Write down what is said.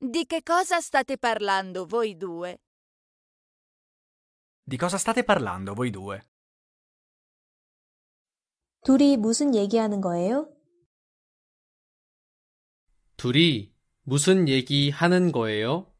Di che cosa state parlando voi due? Di cosa state parlando voi due? 둘이 무슨 얘기하는 거예요? 둘이 무슨 얘기하는 거예요?